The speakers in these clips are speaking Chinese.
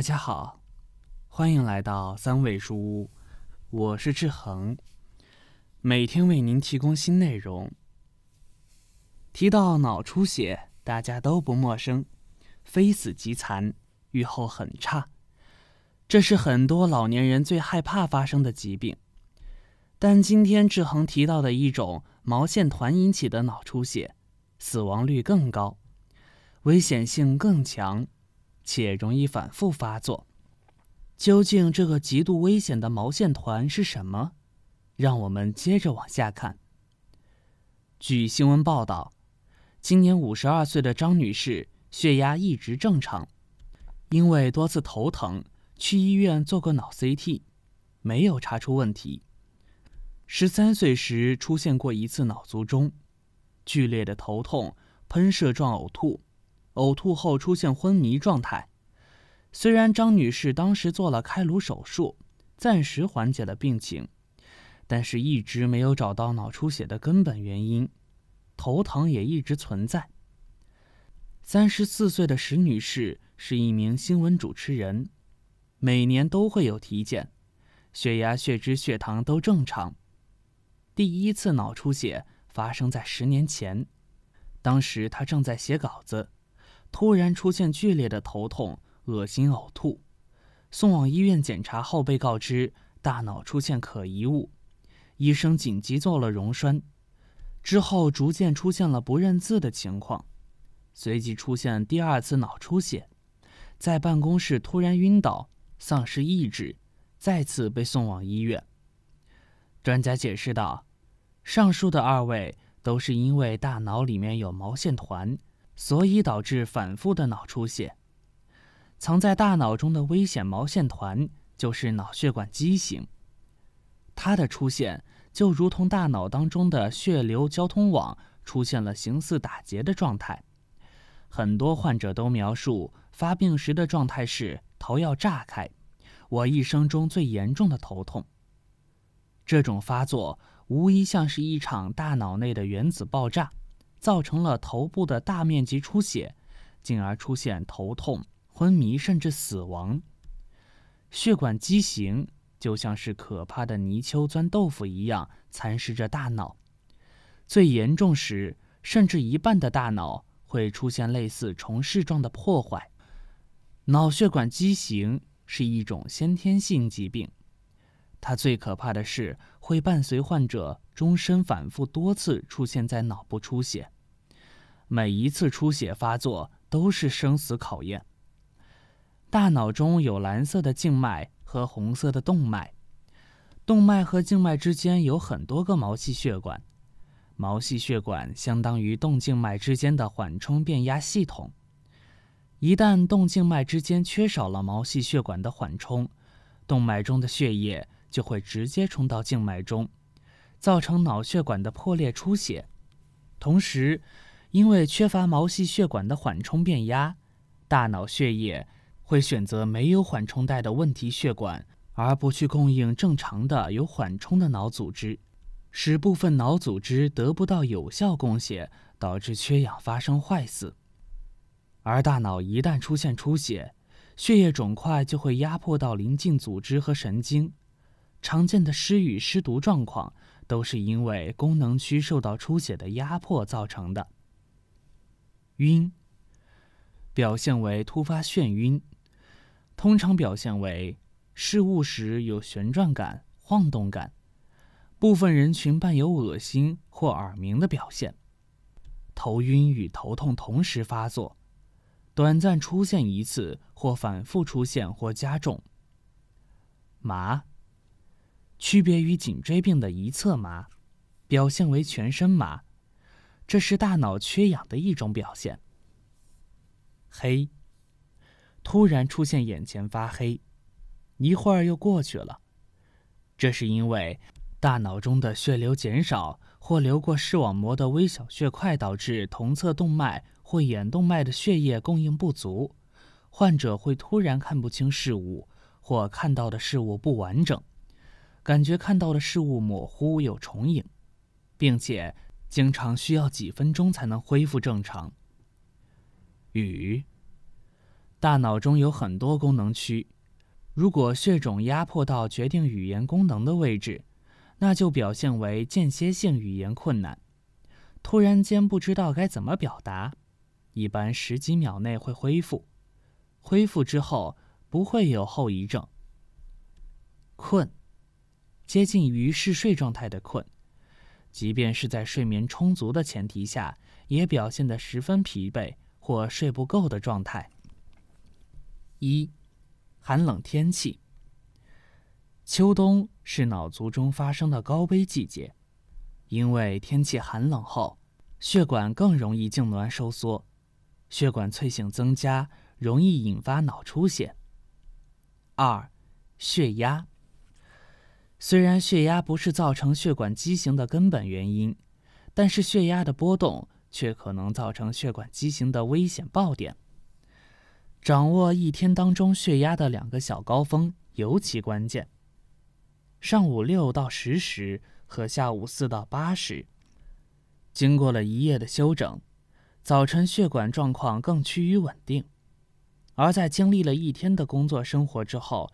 大家好，欢迎来到三味书屋，我是志恒，每天为您提供新内容。提到脑出血，大家都不陌生，非死即残，愈后很差，这是很多老年人最害怕发生的疾病。但今天志恒提到的一种毛线团引起的脑出血，死亡率更高，危险性更强。且容易反复发作，究竟这个极度危险的毛线团是什么？让我们接着往下看。据新闻报道，今年五十二岁的张女士血压一直正常，因为多次头疼去医院做过脑 CT，没有查出问题。十三岁时出现过一次脑卒中，剧烈的头痛、喷射状呕吐。呕吐后出现昏迷状态，虽然张女士当时做了开颅手术，暂时缓解了病情，但是一直没有找到脑出血的根本原因，头疼也一直存在。三十四岁的石女士是一名新闻主持人，每年都会有体检，血压、血脂、血糖都正常。第一次脑出血发生在十年前，当时她正在写稿子。突然出现剧烈的头痛、恶心、呕吐，送往医院检查后被告知大脑出现可疑物，医生紧急做了溶栓。之后逐渐出现了不认字的情况，随即出现第二次脑出血，在办公室突然晕倒，丧失意志，再次被送往医院。专家解释道：“上述的二位都是因为大脑里面有毛线团。”所以导致反复的脑出血。藏在大脑中的危险毛线团就是脑血管畸形。它的出现就如同大脑当中的血流交通网出现了形似打结的状态。很多患者都描述发病时的状态是头要炸开，我一生中最严重的头痛。这种发作无疑像是一场大脑内的原子爆炸。造成了头部的大面积出血，进而出现头痛、昏迷甚至死亡。血管畸形就像是可怕的泥鳅钻豆腐一样，蚕食着大脑。最严重时，甚至一半的大脑会出现类似虫噬状的破坏。脑血管畸形是一种先天性疾病。它最可怕的是会伴随患者终身，反复多次出现在脑部出血，每一次出血发作都是生死考验。大脑中有蓝色的静脉和红色的动脉，动脉和静脉之间有很多个毛细血管，毛细血管相当于动静脉之间的缓冲变压系统。一旦动静脉之间缺少了毛细血管的缓冲，动脉中的血液。就会直接冲到静脉中，造成脑血管的破裂出血。同时，因为缺乏毛细血管的缓冲变压，大脑血液会选择没有缓冲带的问题血管，而不去供应正常的有缓冲的脑组织，使部分脑组织得不到有效供血，导致缺氧发生坏死。而大脑一旦出现出血，血液肿块就会压迫到临近组织和神经。常见的失语、失读状况都是因为功能区受到出血的压迫造成的。晕，表现为突发眩晕，通常表现为事物时有旋转感、晃动感，部分人群伴有恶心或耳鸣的表现。头晕与头痛同时发作，短暂出现一次或反复出现或加重。麻。区别于颈椎病的一侧麻，表现为全身麻，这是大脑缺氧的一种表现。黑，突然出现眼前发黑，一会儿又过去了，这是因为大脑中的血流减少或流过视网膜的微小血块导致同侧动脉或眼动脉的血液供应不足，患者会突然看不清事物或看到的事物不完整。感觉看到的事物模糊有重影，并且经常需要几分钟才能恢复正常。语。大脑中有很多功能区，如果血肿压迫到决定语言功能的位置，那就表现为间歇性语言困难，突然间不知道该怎么表达，一般十几秒内会恢复，恢复之后不会有后遗症。困。接近于嗜睡状态的困，即便是在睡眠充足的前提下，也表现得十分疲惫或睡不够的状态。一，寒冷天气。秋冬是脑卒中发生的高危季节，因为天气寒冷后，血管更容易痉挛收缩，血管脆性增加，容易引发脑出血。二，血压。虽然血压不是造成血管畸形的根本原因，但是血压的波动却可能造成血管畸形的危险爆点。掌握一天当中血压的两个小高峰尤其关键：上午六到十时和下午四到八时。经过了一夜的休整，早晨血管状况更趋于稳定；而在经历了一天的工作生活之后。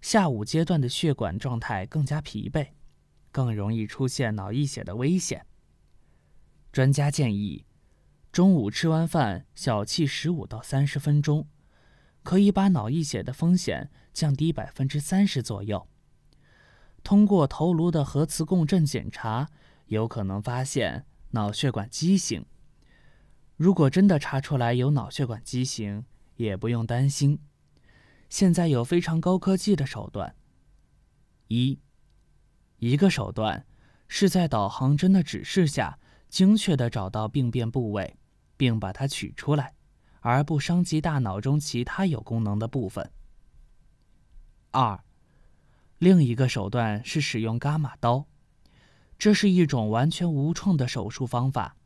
下午阶段的血管状态更加疲惫，更容易出现脑溢血的危险。专家建议，中午吃完饭小憩十五到三十分钟，可以把脑溢血的风险降低百分之三十左右。通过头颅的核磁共振检查，有可能发现脑血管畸形。如果真的查出来有脑血管畸形，也不用担心。现在有非常高科技的手段。一，一个手段是在导航针的指示下，精确地找到病变部位，并把它取出来，而不伤及大脑中其他有功能的部分。二，另一个手段是使用伽马刀，这是一种完全无创的手术方法。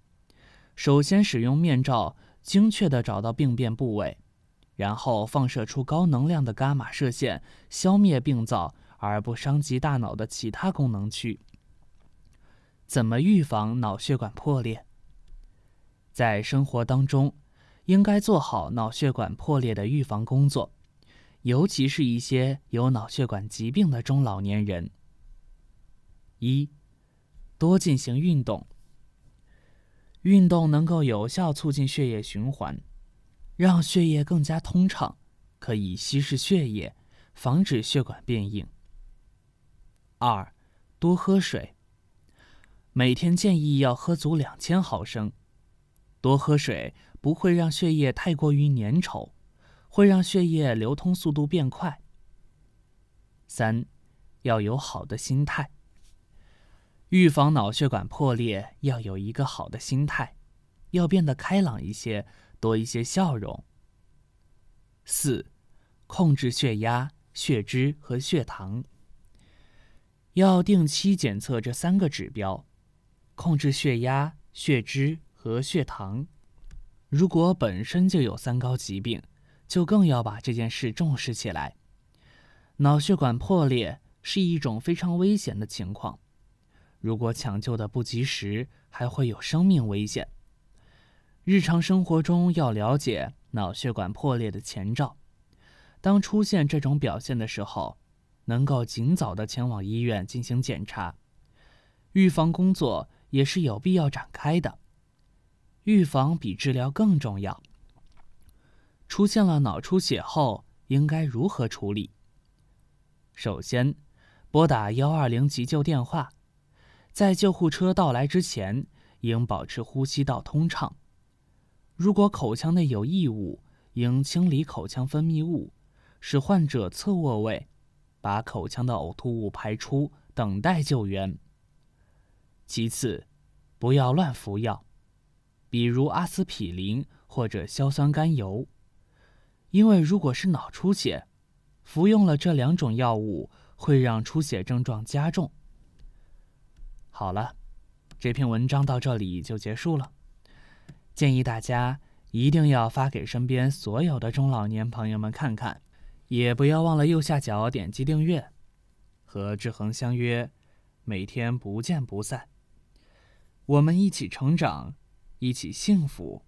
首先使用面罩，精确地找到病变部位。然后放射出高能量的伽马射线，消灭病灶而不伤及大脑的其他功能区。怎么预防脑血管破裂？在生活当中，应该做好脑血管破裂的预防工作，尤其是一些有脑血管疾病的中老年人。一，多进行运动。运动能够有效促进血液循环。让血液更加通畅，可以稀释血液，防止血管变硬。二，多喝水，每天建议要喝足两千毫升。多喝水不会让血液太过于粘稠，会让血液流通速度变快。三，要有好的心态。预防脑血管破裂要有一个好的心态，要变得开朗一些。多一些笑容。四，控制血压、血脂和血糖。要定期检测这三个指标，控制血压、血脂和血糖。如果本身就有三高疾病，就更要把这件事重视起来。脑血管破裂是一种非常危险的情况，如果抢救的不及时，还会有生命危险。日常生活中要了解脑血管破裂的前兆，当出现这种表现的时候，能够尽早的前往医院进行检查。预防工作也是有必要展开的，预防比治疗更重要。出现了脑出血后应该如何处理？首先，拨打幺二零急救电话，在救护车到来之前，应保持呼吸道通畅。如果口腔内有异物，应清理口腔分泌物，使患者侧卧位，把口腔的呕吐物排出，等待救援。其次，不要乱服药，比如阿司匹林或者硝酸甘油，因为如果是脑出血，服用了这两种药物会让出血症状加重。好了，这篇文章到这里就结束了。建议大家一定要发给身边所有的中老年朋友们看看，也不要忘了右下角点击订阅，和志恒相约，每天不见不散，我们一起成长，一起幸福。